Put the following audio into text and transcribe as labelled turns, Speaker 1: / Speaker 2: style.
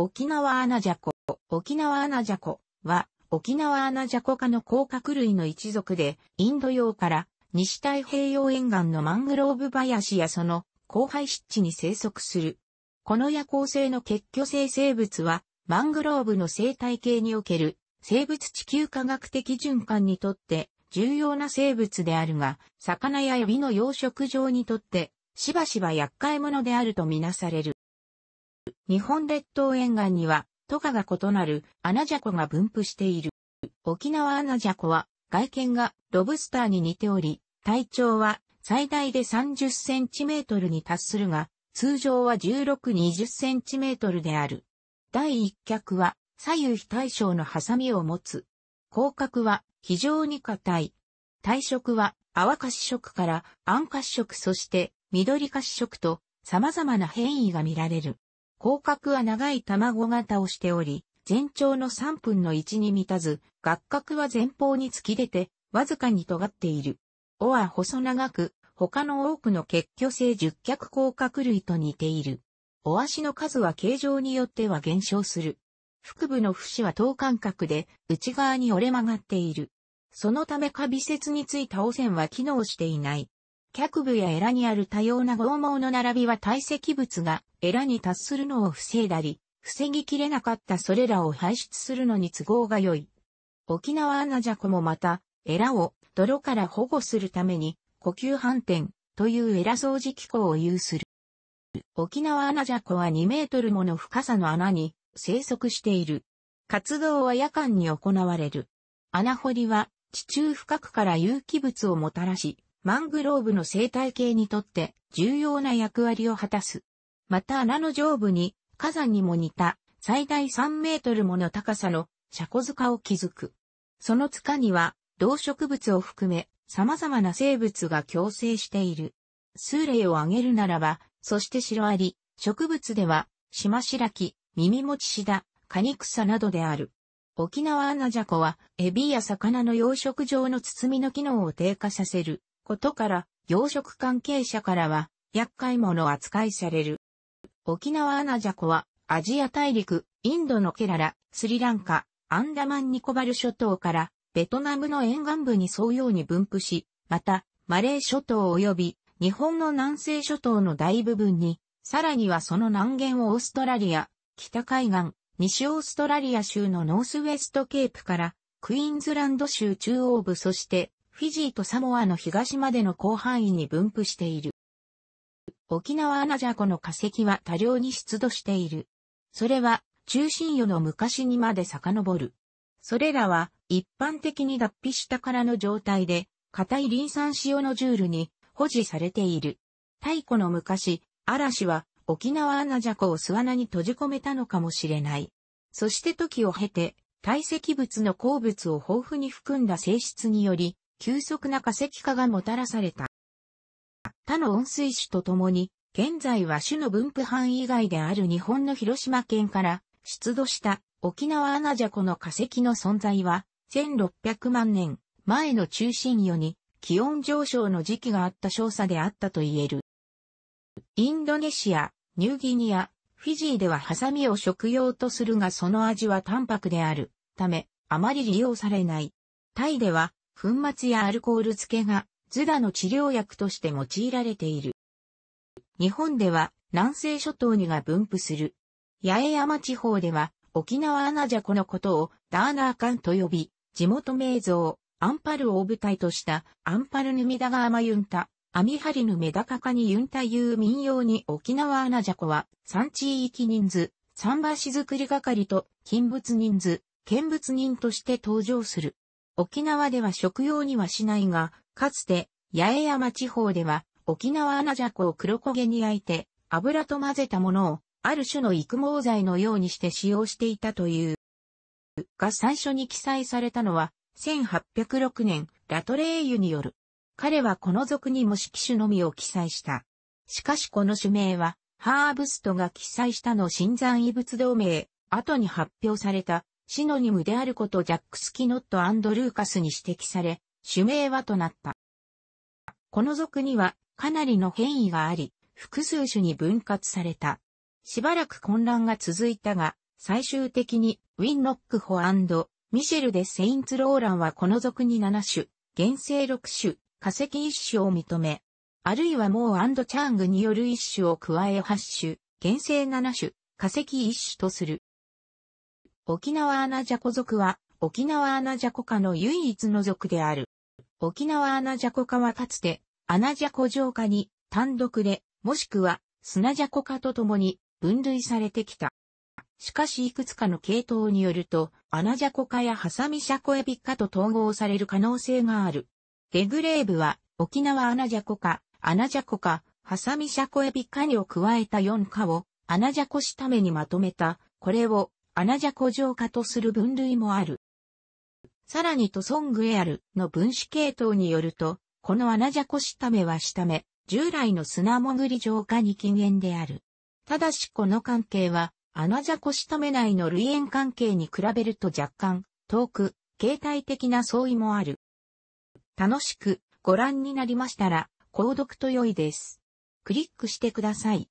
Speaker 1: 沖縄アナジャコ、沖縄アナジャコは、沖縄アナジャコ科の甲殻類の一族で、インド洋から西太平洋沿岸のマングローブ林やその後輩湿地に生息する。この夜行性の結居性生物は、マングローブの生態系における生物地球科学的循環にとって重要な生物であるが、魚やエビの養殖場にとって、しばしば厄介者であるとみなされる。日本列島沿岸には、とかが異なるアナジャコが分布している。沖縄アナジャコは、外見がロブスターに似ており、体長は最大で30センチメートルに達するが、通常は16-20センチメートルである。第一脚は左右非対称のハサミを持つ。口角は非常に硬い。体色は淡褐色から暗褐色そして緑褐色と様々な変異が見られる。甲角は長い卵型をしており、全長の3分の1に満たず、合角は前方に突き出て、わずかに尖っている。尾は細長く、他の多くの結挙性十脚甲殻類と似ている。尾足の数は形状によっては減少する。腹部の節は等間隔で内側に折れ曲がっている。そのため下ビ節についた汚染は機能していない。脚部やエラにある多様な剛毛の並びは堆積物がエラに達するのを防いだり、防ぎきれなかったそれらを排出するのに都合が良い。沖縄アナジャコもまた、エラを泥から保護するために、呼吸反転というエラ掃除機構を有する。沖縄アナジャコは2メートルもの深さの穴に生息している。活動は夜間に行われる。穴掘りは地中深くから有機物をもたらし、マングローブの生態系にとって重要な役割を果たす。また穴の上部に火山にも似た最大3メートルもの高さの車庫塚を築く。その塚には動植物を含め様々な生物が共生している。数例を挙げるならば、そしてシロアリ、植物では、シマシラキ、ミミモチシダ、カニクサなどである。沖縄アナジャコは、エビや魚の養殖場の包みの機能を低下させる、ことから、養殖関係者からは、厄介者扱いされる。沖縄アナジャコは、アジア大陸、インドのケララ、スリランカ、アンダマンニコバル諸島から、ベトナムの沿岸部に沿うように分布し、また、マレー諸島及び、日本の南西諸島の大部分に、さらにはその南限をオーストラリア、北海岸、西オーストラリア州のノースウェストケープから、クイーンズランド州中央部そして、フィジーとサモアの東までの広範囲に分布している。沖縄アナジャコの化石は多量に出土している。それは中心世の昔にまで遡る。それらは一般的に脱皮したからの状態で、硬いリン酸塩のジュールに保持されている。太古の昔、嵐は沖縄アナジャコを巣穴に閉じ込めたのかもしれない。そして時を経て、堆積物の鉱物を豊富に含んだ性質により、急速な化石化がもたらされた。他の温水種とともに、現在は種の分布範囲以外である日本の広島県から出土した沖縄アナジャコの化石の存在は、1600万年前の中心予に気温上昇の時期があった少佐であったと言える。インドネシア、ニューギニア、フィジーではハサミを食用とするがその味は淡白であるため、あまり利用されない。タイでは粉末やアルコール漬けが、ズダの治療薬として用いられている。日本では、南西諸島にが分布する。八重山地方では、沖縄アナジャコのことをダーナーカンと呼び、地元名像、アンパルを舞台としたアンパルヌミダガアマユンタ、アミハリヌメダカカニユンタいう民謡に沖縄アナジャコは産地域人数、桟橋作り係と金物人数、見物人として登場する。沖縄では食用にはしないが、かつて、八重山地方では、沖縄アナジャコを黒焦げに焼いて、油と混ぜたものを、ある種の育毛剤のようにして使用していたという。が最初に記載されたのは、1806年、ラトレーユによる。彼はこの属にも色種のみを記載した。しかしこの種名は、ハーブストが記載したの新山異物同盟、後に発表されたシノニムであることジャック・スキノット・アンド・ルーカスに指摘され、種名はとなった。この属にはかなりの変異があり、複数種に分割された。しばらく混乱が続いたが、最終的にウィンノックホミシェル・デ・セインツ・ローランはこの属に7種、原生6種、化石1種を認め、あるいはモーチャングによる1種を加え8種、原生7種、化石1種とする。沖縄アナジャコ族は、沖縄アナジャコ科の唯一の族である。沖縄アナジャコ科はかつて、アナジャコ城下に単独で、もしくは砂ジャコ科と共に分類されてきた。しかしいくつかの系統によると、アナジャコ科やハサミシャコエビ科と統合される可能性がある。デグレーブは、沖縄アナジャコ科、アナジャコ科、ハサミシャコエビ科にを加えた4科を、アナジャコしためにまとめた、これをアナジャ古城化とする分類もある。さらにトソングエアルの分子系統によると、このアナジャコシタメは下目、従来の砂潜り浄化に起源である。ただしこの関係は、アナジャコシタメ内の類縁関係に比べると若干、遠く、形態的な相違もある。楽しくご覧になりましたら、購読と良いです。クリックしてください。